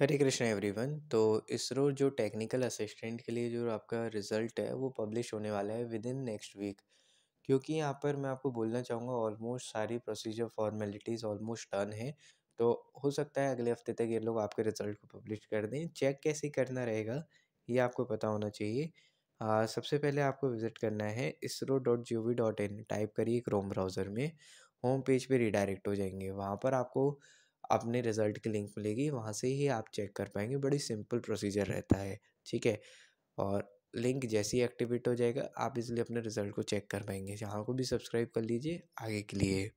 हरे Krishna everyone तो इसरो जो technical assistant के लिए जो आपका रिज़ल्ट है वो पब्लिश होने वाला है विद इन नेक्स्ट वीक क्योंकि यहाँ पर मैं आपको बोलना चाहूँगा ऑलमोस्ट सारी प्रोसीजर फॉर्मेलिटीज़ ऑलमोस्ट डन है तो हो सकता है अगले हफ्ते तक ये लोग आपके रिज़ल्ट को पब्लिश कर दें चेक कैसे करना रहेगा ये आपको पता होना चाहिए आ, सबसे पहले आपको विज़िट करना है ISRO dot G O V dot in type करिए क्रोम ब्राउज़र में होम पेज पे रिडायरेक्ट हो जाएंगे वहाँ पर आपको अपने रिज़ल्ट की लिंक मिलेगी वहाँ से ही आप चेक कर पाएंगे बड़ी सिंपल प्रोसीजर रहता है ठीक है और लिंक जैसे ही एक्टिवेट हो जाएगा आप इसलिए अपने रिज़ल्ट को चेक कर पाएंगे चैनल को भी सब्सक्राइब कर लीजिए आगे के लिए